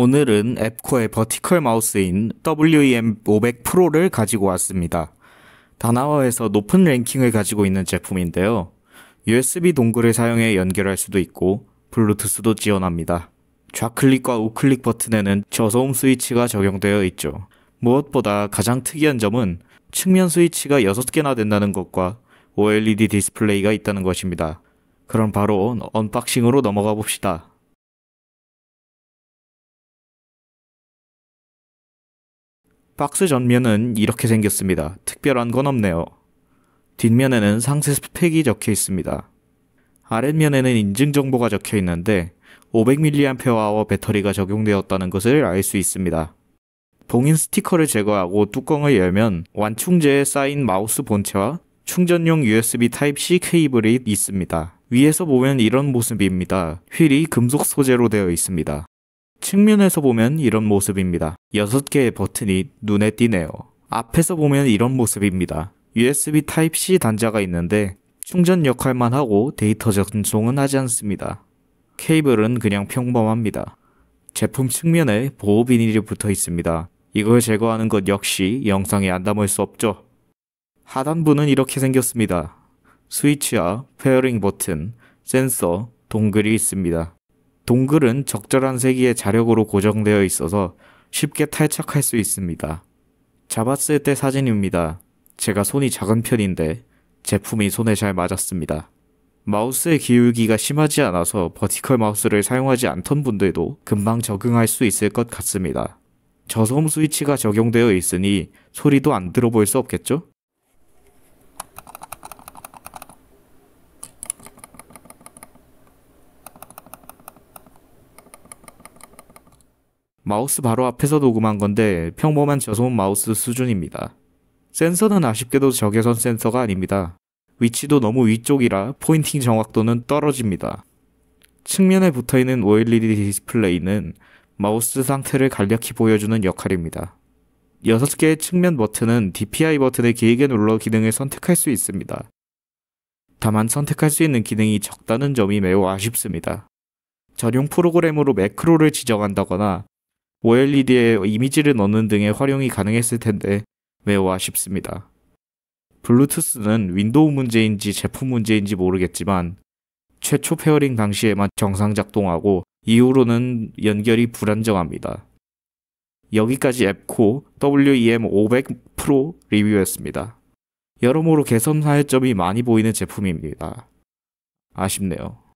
오늘은 앱코의 버티컬 마우스인 WEM 500 p r o 를 가지고 왔습니다. 다나와에서 높은 랭킹을 가지고 있는 제품인데요. USB 동굴을 사용해 연결할 수도 있고 블루투스도 지원합니다. 좌클릭과 우클릭 버튼에는 저소음 스위치가 적용되어 있죠. 무엇보다 가장 특이한 점은 측면 스위치가 6개나 된다는 것과 OLED 디스플레이가 있다는 것입니다. 그럼 바로 언박싱으로 넘어가 봅시다. 박스 전면은 이렇게 생겼습니다. 특별한 건 없네요. 뒷면에는 상세 스펙이 적혀 있습니다. 아랫면에는 인증 정보가 적혀 있는데 500mAh 배터리가 적용되었다는 것을 알 수 있습니다. 봉인 스티커를 제거하고 뚜껑을 열면 완충제에 쌓인 마우스 본체와 충전용 USB Type-C 케이블이 있습니다. 위에서 보면 이런 모습입니다. 휠이 금속 소재로 되어 있습니다. 측면에서 보면 이런 모습입니다. 6개의 버튼이 눈에 띄네요. 앞에서 보면 이런 모습입니다. USB Type-C 단자가 있는데 충전 역할만 하고 데이터 전송은 하지 않습니다. 케이블은 그냥 평범합니다. 제품 측면에 보호 비닐이 붙어 있습니다. 이걸 제거하는 것 역시 영상에 안 담을 수 없죠. 하단부는 이렇게 생겼습니다. 스위치와 페어링 버튼, 센서, 동글이 있습니다. 동글은 적절한 세기의 자력으로 고정되어 있어서 쉽게 탈착할 수 있습니다. 잡았을 때 사진입니다. 제가 손이 작은 편인데 제품이 손에 잘 맞았습니다. 마우스의 기울기가 심하지 않아서 버티컬 마우스를 사용하지 않던 분들도 금방 적응할 수 있을 것 같습니다. 저소음 스위치가 적용되어 있으니 소리도 안 들어볼 수 없겠죠? 마우스 바로 앞에서 녹음한 건데 평범한 저소음 마우스 수준입니다. 센서는 아쉽게도 적외선 센서가 아닙니다. 위치도 너무 위쪽이라 포인팅 정확도는 떨어집니다. 측면에 붙어있는 OLED 디스플레이는 마우스 상태를 간략히 보여주는 역할입니다. 6개의 측면 버튼은 DPI 버튼을 길게 눌러 기능을 선택할 수 있습니다. 다만 선택할 수 있는 기능이 적다는 점이 매우 아쉽습니다. 전용 프로그램으로 매크로를 지정한다거나 OLED에 이미지를 넣는 등의 활용이 가능했을 텐데 매우 아쉽습니다. 블루투스는 윈도우 문제인지 제품 문제인지 모르겠지만 최초 페어링 당시에만 정상 작동하고 이후로는 연결이 불안정합니다. 여기까지 앱코 WEM500 프로 리뷰였습니다. 여러모로 개선할 사 점이 많이 보이는 제품입니다. 아쉽네요.